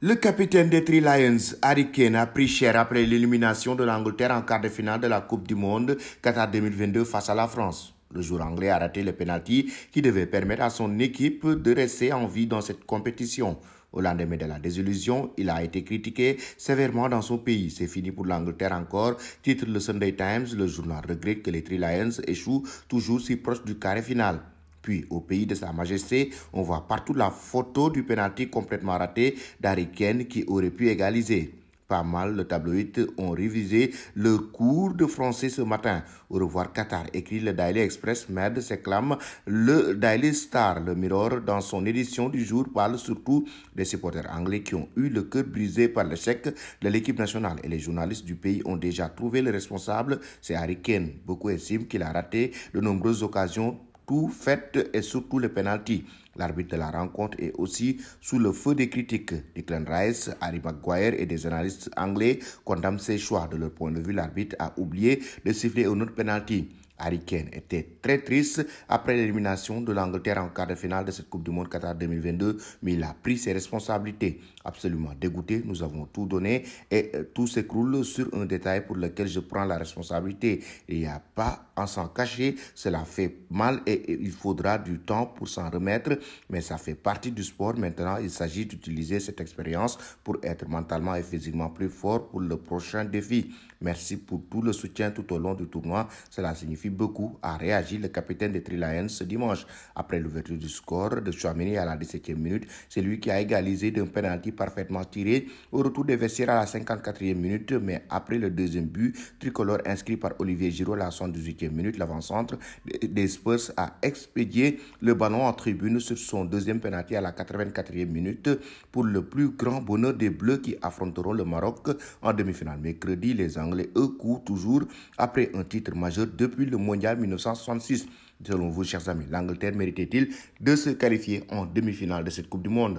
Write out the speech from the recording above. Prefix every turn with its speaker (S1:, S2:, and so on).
S1: Le capitaine des Three Lions, Harry Kane, a pris cher après l'élimination de l'Angleterre en quart de finale de la Coupe du Monde Qatar 2022 face à la France. Le jour anglais a raté le penalty qui devait permettre à son équipe de rester en vie dans cette compétition. Au lendemain de la désillusion, il a été critiqué sévèrement dans son pays. C'est fini pour l'Angleterre encore. Titre le Sunday Times, le journal regrette que les Three Lions échouent toujours si proche du carré final. Puis au pays de Sa Majesté, on voit partout la photo du penalty complètement raté d'Ariken qui aurait pu égaliser. Pas mal de tabloïds ont révisé le cours de français ce matin. Au revoir Qatar, écrit le Daily Express, Med s'éclame le Daily Star. Le Mirror, dans son édition du jour, parle surtout des supporters anglais qui ont eu le cœur brisé par l'échec de l'équipe nationale. Et les journalistes du pays ont déjà trouvé le responsable, c'est Ariken. Beaucoup estiment qu'il a raté de nombreuses occasions tout fait et surtout les penalty. L'arbitre de la rencontre est aussi sous le feu des critiques. Declan Rice, Harry Maguire et des analystes anglais condamnent ses choix. De leur point de vue, l'arbitre a oublié de siffler une autre penalty. Harry Kane était très triste après l'élimination de l'Angleterre en quart de finale de cette Coupe du Monde Qatar 2022, mais il a pris ses responsabilités. Absolument dégoûté, nous avons tout donné et euh, tout s'écroule sur un détail pour lequel je prends la responsabilité. Il n'y a pas en s'en cacher, cela fait mal et il faudra du temps pour s'en remettre, mais ça fait partie du sport. Maintenant, il s'agit d'utiliser cette expérience pour être mentalement et physiquement plus fort pour le prochain défi. Merci pour tout le soutien tout au long du tournoi. Cela signifie beaucoup, a réagi le capitaine de Trilayens ce dimanche. Après l'ouverture du score de Chouamini à la 17e minute, c'est lui qui a égalisé d'un penalty parfaitement tiré au retour des vestiaires à la 54e minute, mais après le deuxième but, tricolore inscrit par Olivier Giraud à la 118e minutes, l'avant-centre des Spurs a expédié le ballon en tribune sur son deuxième penalty à la 84e minute pour le plus grand bonheur des Bleus qui affronteront le Maroc en demi-finale. Mercredi, les Anglais, eux, courent toujours après un titre majeur depuis le mondial 1966. Selon vous, chers amis, l'Angleterre méritait-il de se qualifier en demi-finale de cette Coupe du Monde